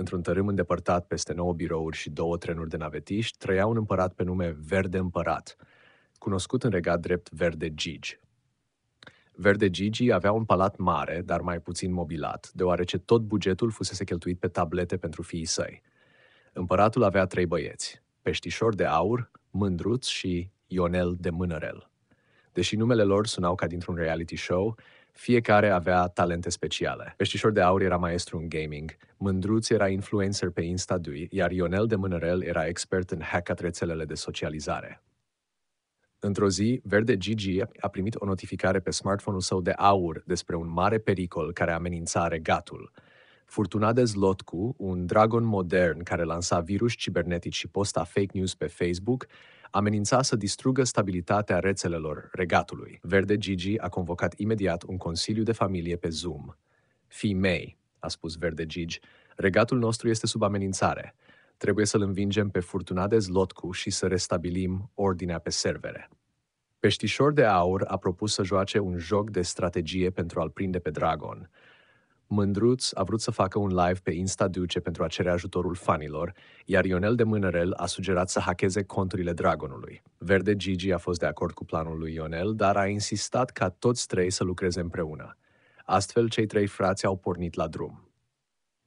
într-un tărâm îndepărtat peste nouă birouri și două trenuri de navetiști, trăia un împărat pe nume Verde Împărat, cunoscut în regat drept Verde Gigi. Verde Gigi avea un palat mare, dar mai puțin mobilat, deoarece tot bugetul fusese cheltuit pe tablete pentru fiii săi. Împăratul avea trei băieți, Peștișor de Aur, Mândruț și Ionel de Mânărel. Deși numele lor sunau ca dintr-un reality show, fiecare avea talente speciale. Peștișor de Aur era maestru în gaming, Mândruț era influencer pe Instadui, iar Ionel de Mânărel era expert în hackat rețelele de socializare. Într-o zi, Verde Gigi a primit o notificare pe smartphone-ul său de aur despre un mare pericol care amenința regatul – de Zlotcu, un dragon modern care lansa virus cibernetici și posta fake news pe Facebook, amenința să distrugă stabilitatea rețelelor regatului. Verde Gigi a convocat imediat un consiliu de familie pe Zoom. Fii mei, a spus Verde Gigi, regatul nostru este sub amenințare. Trebuie să-l învingem pe de Zlotcu și să restabilim ordinea pe servere. Peștișor de Aur a propus să joace un joc de strategie pentru a-l prinde pe Dragon. Mândruț a vrut să facă un live pe Insta Duce pentru a cere ajutorul fanilor, iar Ionel de Mânărel a sugerat să hacheze conturile Dragonului. Verde Gigi a fost de acord cu planul lui Ionel, dar a insistat ca toți trei să lucreze împreună. Astfel, cei trei frați au pornit la drum.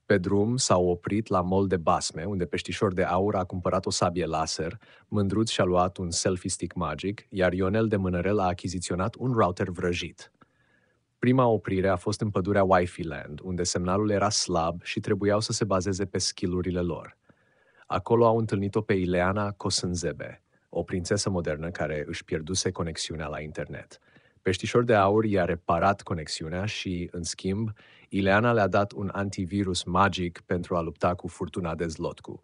Pe drum s-au oprit la mall de basme, unde peștișor de aur a cumpărat o sabie laser, Mândruț și-a luat un selfie stick magic, iar Ionel de Mânărel a achiziționat un router vrăjit – Prima oprire a fost în pădurea Wifi Land, unde semnalul era slab și trebuiau să se bazeze pe skillurile lor. Acolo au întâlnit-o pe Ileana Cosânzebe, o prințesă modernă care își pierduse conexiunea la internet. Peștișor de aur i-a reparat conexiunea și, în schimb, Ileana le-a dat un antivirus magic pentru a lupta cu furtuna de Zlotcu.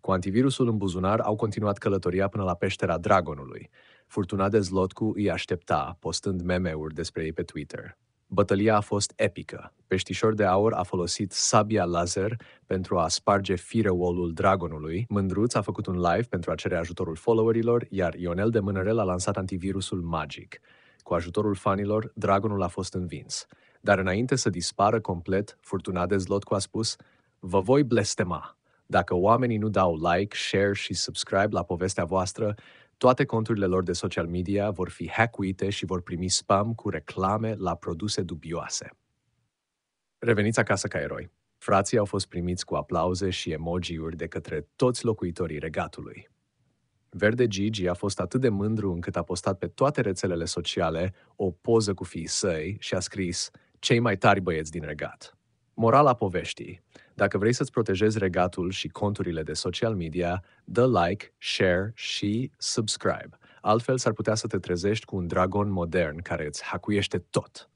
Cu antivirusul în buzunar au continuat călătoria până la peștera Dragonului. Furtuna de Zlotcu îi aștepta, postând meme-uri despre ei pe Twitter. Bătălia a fost epică. Peștișor de aur a folosit sabia laser pentru a sparge firewall-ul dragonului. Mândruț a făcut un live pentru a cere ajutorul followerilor, iar Ionel de Mânărel a lansat antivirusul magic. Cu ajutorul fanilor, dragonul a fost învins. Dar înainte să dispară complet, Furtuna de cu a spus Vă voi blestema. Dacă oamenii nu dau like, share și subscribe la povestea voastră, toate conturile lor de social media vor fi hackuite și vor primi spam cu reclame la produse dubioase. Reveniți acasă ca eroi. Frații au fost primiți cu aplauze și emojiuri de către toți locuitorii regatului. Verde Gigi a fost atât de mândru încât a postat pe toate rețelele sociale o poză cu fiii săi și a scris cei mai tari băieți din regat. Morala poveștii dacă vrei să-ți protejezi regatul și conturile de social media, dă like, share și subscribe. Altfel s-ar putea să te trezești cu un dragon modern care îți hacuiește tot.